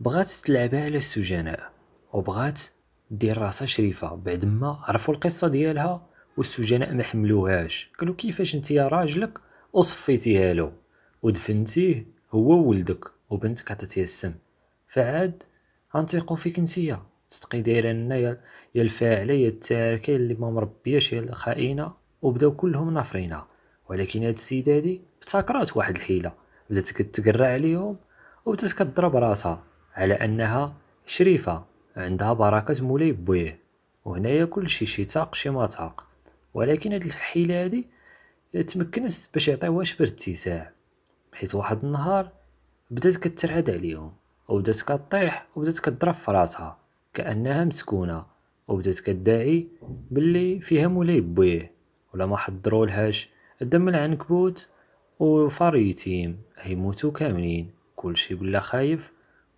بغات تلعبها على السجناء وبغات دير راسها شريفة بعد ما عرفوا القصة ديالها والسجناء ما حملوهاش قالوا كيفاش انت يا راجلك وصفيتيها له ودفنتيه هو ولدك وبنتك عطيتيها السم فعاد غنثيقوا فيك انتيا تصدقي دايره لنا يا الفاعله يا التاركه اللي ما مربياش يا الخائنه وبداو كلهم نافرينها ولكن هاد السيده هادي ابتكرات واحد الحيله بدات كتقرع عليهم وبدات كضرب راسها على أنها شريفة عندها بركة مولاي بويه وهنايا كلشي شي تاق شي ما تاق ولكن هاد الحيلة هادي تمكنت باش يعطيوها شبر اتساع حيت واحد النهار بدات كترعد عليهم وبدات كطيح وبدات كضرب في راسها كانها مسكونه وبدات كدعي باللي فيها مولاي بويه ولا ما حضرولهاش دم العنكبوت وفار يتيم هيموتوا كاملين كلشي بلا خايف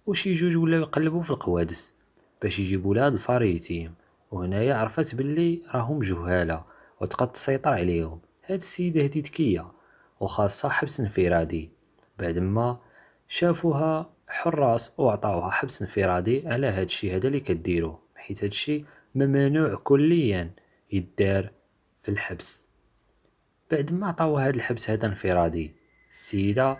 وشي جوج ولاو يقلبوا في القوادس باش يجيبوا لها لفريتهم وهنايا عرفت باللي راهم جهاله وتقد تسيطر عليهم هاد السيده هادي ذكيه وخاصه حبس انفرادي بعد ما شافوها حراس وعطاوها حبس انفرادي على هاد الشي هذا اللي كديرو حيت هاد الشي ممنوع كليا يدار في الحبس بعد ما عطاوها هاد الحبس هذا انفرادي السيده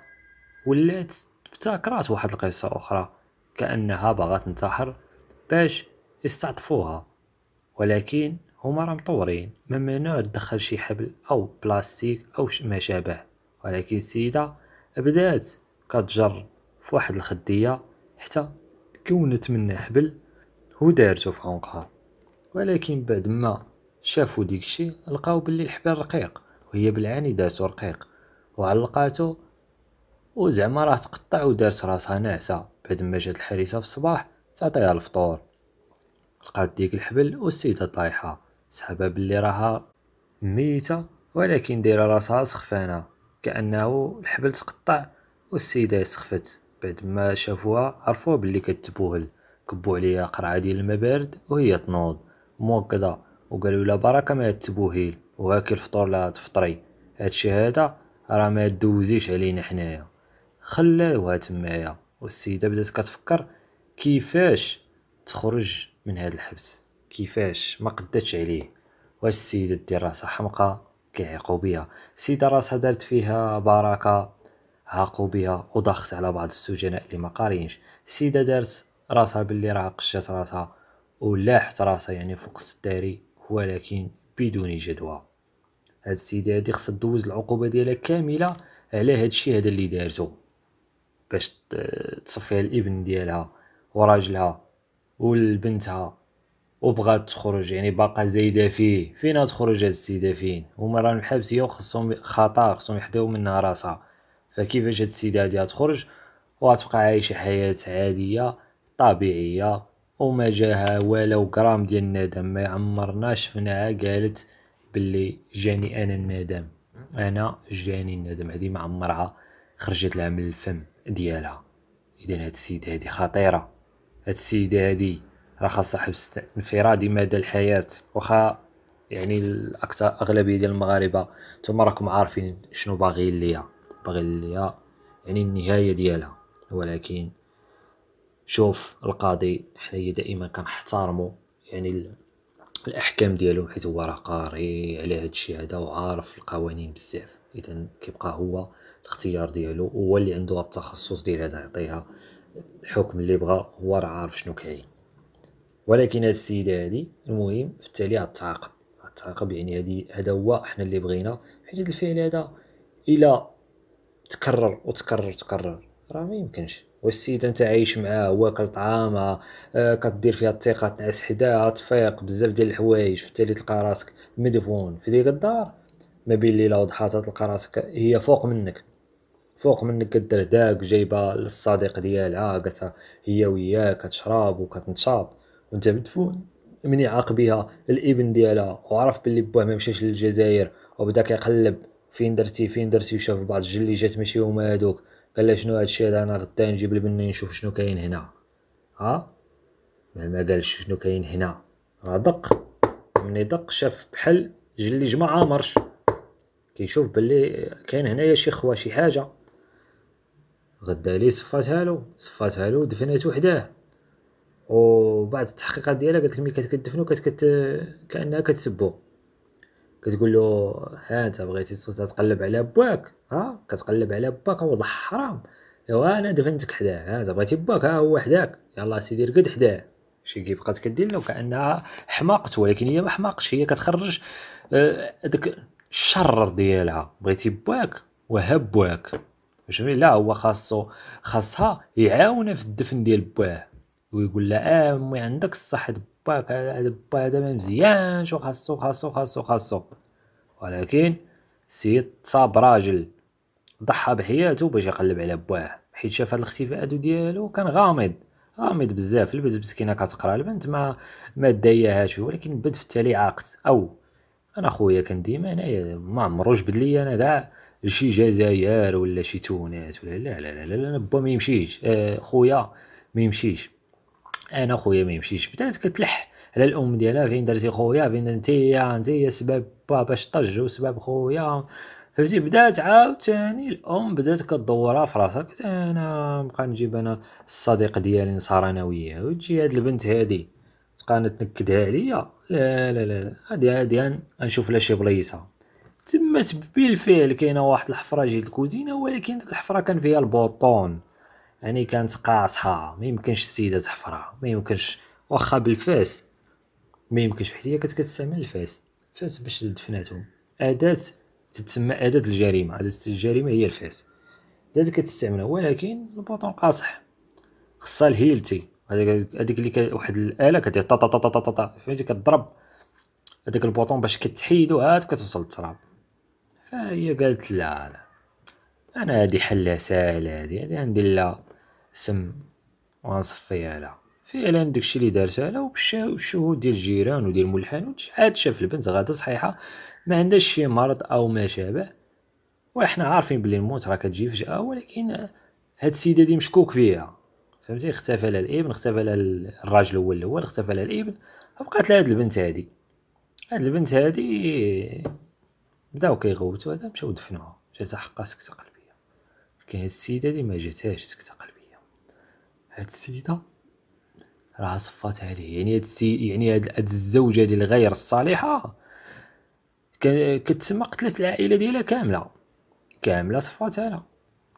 ولات تبتكرات واحد القصه اخرى كأنها باغا تنتحر باش يستعطفوها ولكن هما راه مطورين ممنوع تدخل شي حبل او بلاستيك او ما شابه ولكن السيده بدات كتجر في واحد الخديه حتى كونت منه حبل دارتو في عنقها ولكن بعد ما شافوا ديكشي لقاو بلي الحبل رقيق وهي بالعاني دارتو رقيق وعلقاتو وزعما راه تقطع ودارت راسها ناعسه بعد ما جات الحريسة في الصباح تعطيها الفطور لقات ديك الحبل والسيدة طايحة سحبة بلي راها ميتة ولكن دايرة راسها سخفانة كأنه الحبل تقطع والسيدة سخفت بعد ما شافوها عرفوها بلي كتبوهل كبوا عليها قرعة ديال الماء بارد وهي تنوض موقدة وقالوا لها بركة ما تبوهيل وهاكي الفطور لا تفطري هادشي هذا راه ما تدوزيش علينا حنايا خلاوها تمايا والسيده بدات كتفكر كيفاش تخرج من هذا الحبس كيفاش ما قدتش عليه واش السيده دير راسها حمقى كيعيقوا بها السيده راسها دارت فيها بركه عاقوا بها وضغط على بعض السجناء اللي ما قارينش السيده دارت راسها باللي راه قشات راسها ولاحت راسها يعني فوق السداري ولكن بدون جدوى هاد السيده هادي خصها دوز العقوبه ديالها كامله على هادشي هذا اللي دارته باش تصفيها الابن ديالها وراجلها ولبنتها وبغات تخرج يعني باقا زايده فيه فينا تخرج هاد السيده فين هما راهم محبسيه وخصهم خطا خصهم يحداو منها راسها فكيفاش هاد السيده هادي تخرج وغتبقى عايشه حياه عاديه طبيعيه وما جاها ولو غرام ديال الندم ما عمرنا شفناها قالت باللي جاني انا الندم انا جاني الندم هذه ما عمرها خرجت لها من الفم ديالها اذا هاد السيده هادي خطيره هاد السيده هادي راه خاصها حبس انفرادي مدى الحياه واخا يعني الاكثر اغلبيه ديال المغاربه نتوما راكم عارفين شنو باغي ليا باغي ليا يعني النهايه ديالها ولكن شوف القاضي حنايا دائما كنحتارمو يعني الاحكام ديالو حيت هو راه قاري على هادشي الشيء هذا وعارف القوانين بزاف اذا كيبقى هو الاختيار ديالو هو اللي عنده التخصص ديال هذا يعطيها الحكم اللي بغا هو راه عارف شنو كاين ولكن هاد السيده هادي المهم في التالي غتعاقب غتعاقب يعني هادي هذا هو حنا اللي بغينا حيت هاد الفعل هذا الى تكرر وتكرر تكرر راه ما يمكنش والسيده انت عايش معاه واكل طعامها آه، كدير فيها الثقه تنعس حداها تفيق بزاف ديال الحوايج في التالي تلقى راسك مدفون في ديك الدار ما بين ليله وضحاتها تلقى راسك هي فوق منك فوق منك داك جايبه للصديق ديالها قالتها هي وياك كتشرب و وانت مدفون من يعاق بها الابن ديالها وعرف باللي بوه ما مشاش للجزائر وبدا كيقلب فين درتي فين درتي وشاف بعض الجليجات ماشي هما هادوك قال شنو هادشي هذا انا غدا نجيب البنه نشوف شنو كاين هنا ها مهما قال شنو كاين هنا راه دق ملي دق شاف بحال جلي جمع عامرش كيشوف بلي كاين هنايا شي خوا شي حاجه غدا لي صفاتها له صفاتها له دفنته وحده وبعد التحقيقات ديالها قالت لك ملي كتكدفنو كت كانها كتسبو كتقول له ها انت بغيتي تقلب على باك ها كتقلب على باك هو حرام ايوا انا دفنتك حداه ها انت بغيتي باك ها هو حداك يلا سيدي رقد حداه شي كيبقات كدير له كانها حماقت ولكن هي ما حماقتش هي كتخرج هذاك آه، الشر ديالها بغيتي باك وهب باك فهمتني لا هو خاصو خاصها يعاونها في الدفن ديال باه ويقول لها اه امي عندك الصح باك با هذا ما شو وخاصو خاصو خاصو خاصو ولكن سيد صاب راجل ضحى بحياته باش يقلب على بواه حيت شاف هاد الاختفاء ديالو كان غامض غامض بزاف البنت مسكينه كتقرا البنت ما ما داياهاش ولكن البنت في التالي عاقت او انا خويا كان ديما انايا ما عمرو جبد لي انا كاع شي جزائر ولا شي تونس ولا لا لا لا لا, لا, لا, لا با ما يمشيش آه خويا ما يمشيش انا خويا ما يمشيش بدات كتلح على الام ديالها فين درتي خويا فين نتيا نتيا سبب بابا شطج وسبب خويا فهمتي بدات عاوتاني الام بدات كدورها في راسها قلت انا نبقى نجيب انا الصديق ديالي نصار انا وياه وتجي هاد البنت هادي تبقى تنكدها عليا لا لا لا هادي هادي غنشوف لها شي بليصه تما بالفعل كاينه واحد الحفره جهه الكوزينه ولكن ديك الحفره كان فيها البوطون يعني كانت قاصحه ما يمكنش السيده تحفرها ما يمكنش واخا بالفاس ما يمكنش حيت هي كانت كتستعمل الفاس الفاس باش دفناتهم اداه تتسمى اداه الجريمه اداه الجريمه هي الفاس أداة كتستعملها ولكن البوطون قاصح خصها الهيلتي هذيك اللي واحد الاله كدير طا طا طا طا طا فهمتي كضرب هذاك البوطون باش كتحيدو عاد كتوصل للتراب فهي قالت لا لا انا هادي حلها ساهله هادي هادي عندي لها سم وغنصفيها لها فعلا داكشي اللي دارتها لها وبالشهود ديال الجيران وديال الملحان عاد شاف البنت غاده صحيحه ما عندهاش شي مرض او ما شابه وحنا عارفين بلي الموت راه كتجي فجاه ولكن هاد السيده دي مشكوك فيها فهمتي اختفى لها الابن اختفى لها الراجل هو الاول اختفى لها الابن بقات لها هاد البنت هادي هاد البنت هادي بداو كيغوتو هذا مشاو دفنوها جات حقها سكتة كاين هاد السيده اللي ما جاتهاش سكته قلبيه هاد السيده راها صفاتها ليه يعني هاد السي يعني هاد الزوجه ديال غير الصالحه كتسمى قتلت العائله ديالها كامله كامله صفاتها لها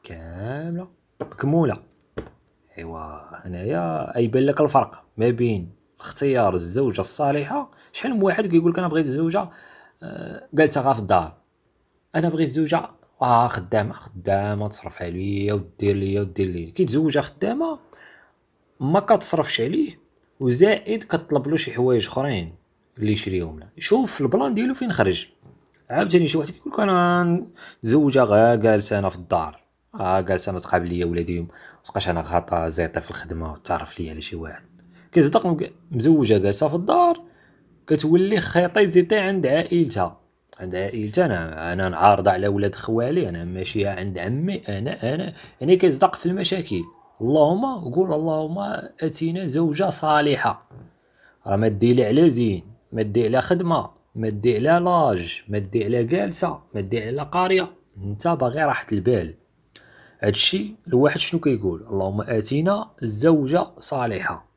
كامله مكموله ايوا هنايا ايبان لك الفرق ما بين اختيار الزوجه الصالحه شحال من واحد كيقول لك انا بغيت زوجه آه، قالتها غا في الدار انا بغيت زوجه اه خدامه خدامه تصرف عليا ودير ليا ودير ليا كيتزوجها خدامه ما كتصرفش عليه وزائد كطلب له شي حوايج اخرين اللي يشريهم له شوف البلان ديالو فين خرج عاوتاني شي واحد كيقول لك انا زوجه غا جالسه انا في الدار اه جالسه انا تقابل ليا ولادي مابقاش انا غاطا زيطه في الخدمه وتعرف ليا على شي واحد كيصدق مزوجه جالسه في الدار كتولي خيطي زيطي عند عائلتها عند عائلتي انا انا نعارض على ولاد خوالي انا ماشي عند عمي انا انا انا كيصدق في المشاكل اللهم قول اللهم اتينا زوجه صالحه راه ما دي على زين ما دي على خدمه ما دي على لاج ما دي على جالسه ما دي على قاريه انت باغي راحه البال هادشي الواحد شنو كيقول اللهم اتينا زوجه صالحه